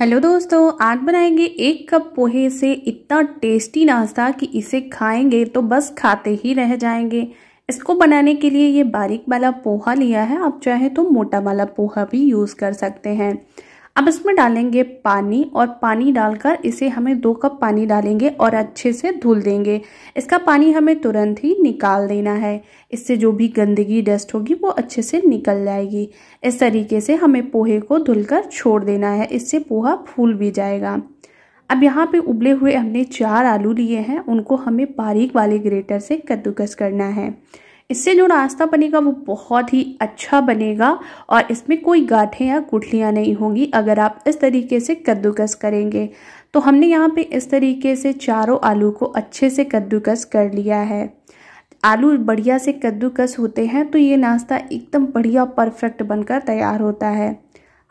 hello दोस्तों आज बनाएंगे एक कप पोहे से इतना टेस्टी नाश्ता कि इसे खाएंगे तो बस खाते ही रह जाएंगे इसको बनाने के लिए ये बारीक वाला पोहा लिया है आप चाहे तो मोटा वाला पोहा भी यूज़ कर सकते हैं अब इसमें डालेंगे पानी और पानी डालकर इसे हमें दो कप पानी डालेंगे और अच्छे से धुल देंगे इसका पानी हमें तुरंत ही निकाल देना है इससे जो भी गंदगी डस्ट होगी वो अच्छे से निकल जाएगी इस तरीके से हमें पोहे को धुलकर छोड़ देना है इससे पोहा फूल भी जाएगा अब यहाँ पे उबले हुए हमने चार आलू लिए हैं उनको हमें बारीक वाले ग्रेटर से कद्दूकस करना है इससे जो नाश्ता बनेगा वो बहुत ही अच्छा बनेगा और इसमें कोई गाठें या गुठलियाँ नहीं होंगी अगर आप इस तरीके से कद्दूकस करेंगे तो हमने यहाँ पे इस तरीके से चारों आलू को अच्छे से कद्दूकस कर लिया है आलू बढ़िया से कद्दूकस होते हैं तो ये नाश्ता एकदम बढ़िया परफेक्ट बनकर तैयार होता है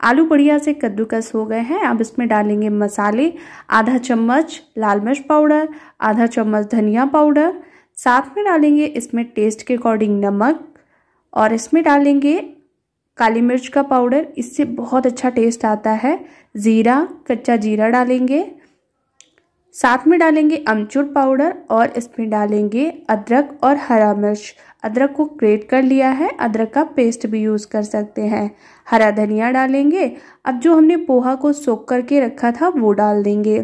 आलू बढ़िया से कद्दूकस हो गए हैं अब इसमें डालेंगे मसाले आधा चम्मच लाल मिर्च पाउडर आधा चम्मच धनिया पाउडर साथ में डालेंगे इसमें टेस्ट के अकॉर्डिंग नमक और इसमें डालेंगे काली मिर्च का पाउडर इससे बहुत अच्छा टेस्ट आता है ज़ीरा कच्चा जीरा डालेंगे साथ में डालेंगे अमचूर पाउडर और इसमें डालेंगे अदरक और हरा मिर्च अदरक को ग्रेट कर लिया है अदरक का पेस्ट भी यूज़ कर सकते हैं हरा धनिया डालेंगे अब जो हमने पोहा को सोख करके रखा था वो डाल देंगे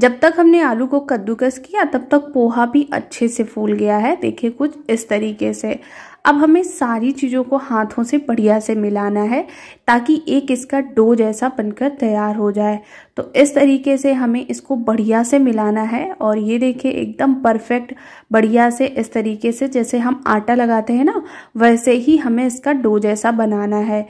जब तक हमने आलू को कद्दूकस किया तब तक पोहा भी अच्छे से फूल गया है देखिए कुछ इस तरीके से अब हमें सारी चीज़ों को हाथों से बढ़िया से मिलाना है ताकि एक इसका डो जैसा बनकर तैयार हो जाए तो इस तरीके से हमें इसको बढ़िया से मिलाना है और ये देखिए एकदम परफेक्ट बढ़िया से इस तरीके से जैसे हम आटा लगाते हैं ना वैसे ही हमें इसका डो जैसा बनाना है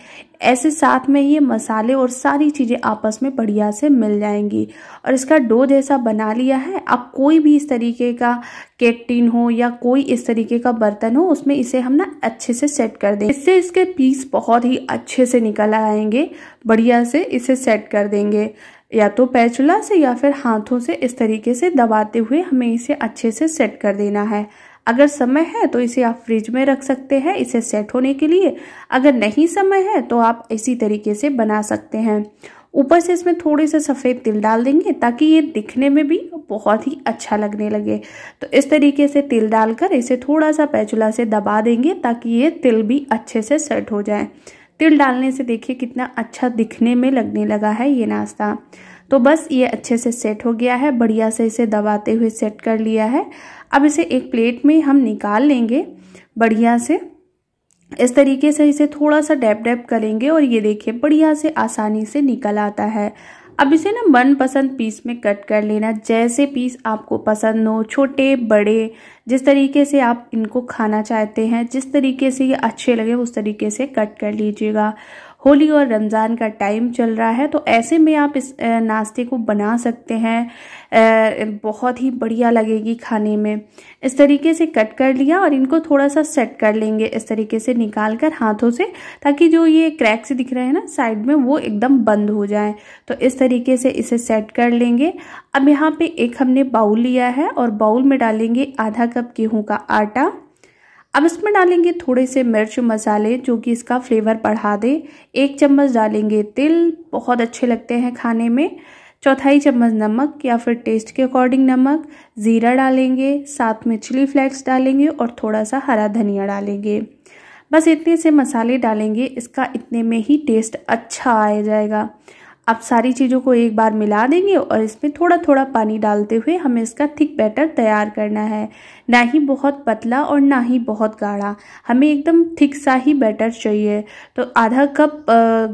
ऐसे साथ में ये मसाले और सारी चीज़ें आपस में बढ़िया से मिल जाएंगी और इसका डो जैसा बना लिया है आप कोई भी इस तरीके का केक हो या कोई इस तरीके का बर्तन हो उसमें इसे हम ना अच्छे से सेट कर दें इससे इसके पीस बहुत ही अच्छे से निकल आएंगे बढ़िया से इसे सेट कर देंगे या तो पैचुला से या फिर हाथों से इस तरीके से दबाते हुए हमें इसे अच्छे से सेट कर देना है अगर समय है तो इसे आप फ्रिज में रख सकते हैं इसे सेट होने के लिए अगर नहीं समय है तो आप इसी तरीके से बना सकते हैं ऊपर से इसमें थोड़े से सफ़ेद तिल डाल देंगे ताकि ये दिखने में भी बहुत ही अच्छा लगने लगे तो इस तरीके से तिल डालकर इसे थोड़ा सा पैचुला से दबा देंगे ताकि ये तिल भी अच्छे से सेट हो जाए तिल डालने से देखिए कितना अच्छा दिखने में लगने लगा है ये नाश्ता तो बस ये अच्छे से सेट हो गया है बढ़िया से इसे दबाते हुए सेट कर लिया है अब इसे एक प्लेट में हम निकाल लेंगे बढ़िया से इस तरीके से इसे थोड़ा सा डैप डैप करेंगे और ये देखिए बढ़िया से आसानी से निकल आता है अब इसे ना मनपसंद पीस में कट कर लेना जैसे पीस आपको पसंद हो छोटे बड़े जिस तरीके से आप इनको खाना चाहते हैं जिस तरीके से ये अच्छे लगे उस तरीके से कट कर लीजिएगा होली और रमज़ान का टाइम चल रहा है तो ऐसे में आप इस नाश्ते को बना सकते हैं बहुत ही बढ़िया लगेगी खाने में इस तरीके से कट कर लिया और इनको थोड़ा सा सेट कर लेंगे इस तरीके से निकाल कर हाथों से ताकि जो ये क्रैक्स दिख रहे हैं ना साइड में वो एकदम बंद हो जाए तो इस तरीके से इसे सेट कर लेंगे अब यहाँ पे एक हमने बाउल लिया है और बाउल में डालेंगे आधा कप गेहूँ का आटा अब इसमें डालेंगे थोड़े से मिर्च मसाले जो कि इसका फ्लेवर बढ़ा दे एक चम्मच डालेंगे तिल बहुत अच्छे लगते हैं खाने में चौथाई चम्मच नमक या फिर टेस्ट के अकॉर्डिंग नमक ज़ीरा डालेंगे साथ में चिली फ्लेक्स डालेंगे और थोड़ा सा हरा धनिया डालेंगे बस इतने से मसाले डालेंगे इसका इतने में ही टेस्ट अच्छा आ जाएगा अब सारी चीज़ों को एक बार मिला देंगे और इसमें थोड़ा थोड़ा पानी डालते हुए हमें इसका थिक बैटर तैयार करना है ना ही बहुत पतला और ना ही बहुत गाढ़ा हमें एकदम थिक सा ही बैटर चाहिए तो आधा कप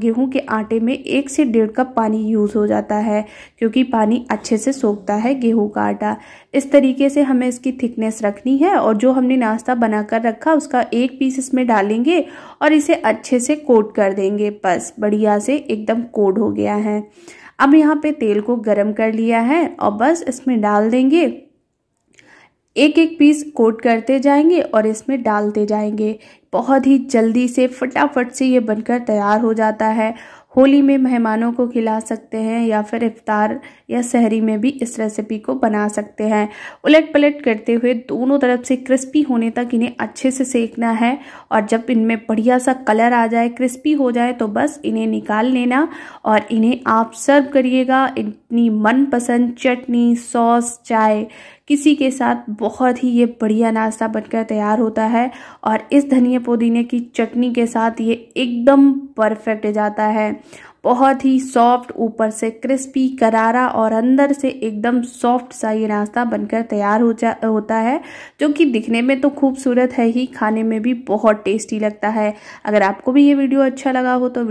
गेहूं के आटे में एक से डेढ़ कप पानी यूज़ हो जाता है क्योंकि पानी अच्छे से सोखता है गेहूं का आटा इस तरीके से हमें इसकी थिकनेस रखनी है और जो हमने नाश्ता बनाकर रखा उसका एक पीस इसमें डालेंगे और इसे अच्छे से कोट कर देंगे बस बढ़िया से एकदम कोट हो गया है अब यहाँ पे तेल को गरम कर लिया है और बस इसमें डाल देंगे एक एक पीस कोट करते जाएंगे और इसमें डालते जाएंगे बहुत ही जल्दी से फटाफट से ये बनकर तैयार हो जाता है होली में मेहमानों को खिला सकते हैं या फिर इफ्तार या सहरी में भी इस रेसिपी को बना सकते हैं उलट पलट करते हुए दोनों तरफ से क्रिस्पी होने तक इन्हें अच्छे से सेकना है और जब इनमें बढ़िया सा कलर आ जाए क्रिस्पी हो जाए तो बस इन्हें निकाल लेना और इन्हें आप सर्व करिएगा इतनी मनपसंद चटनी सॉस चाय किसी के साथ बहुत ही ये बढ़िया नाश्ता बनकर तैयार होता है और इस धनिया पुदीने की चटनी के साथ ये एकदम परफेक्ट जाता है बहुत ही सॉफ्ट ऊपर से क्रिस्पी करारा और अंदर से एकदम सॉफ्ट सा ये नाश्ता बनकर तैयार हो जा होता है जो कि दिखने में तो खूबसूरत है ही खाने में भी बहुत टेस्टी लगता है अगर आपको भी ये वीडियो अच्छा लगा हो तो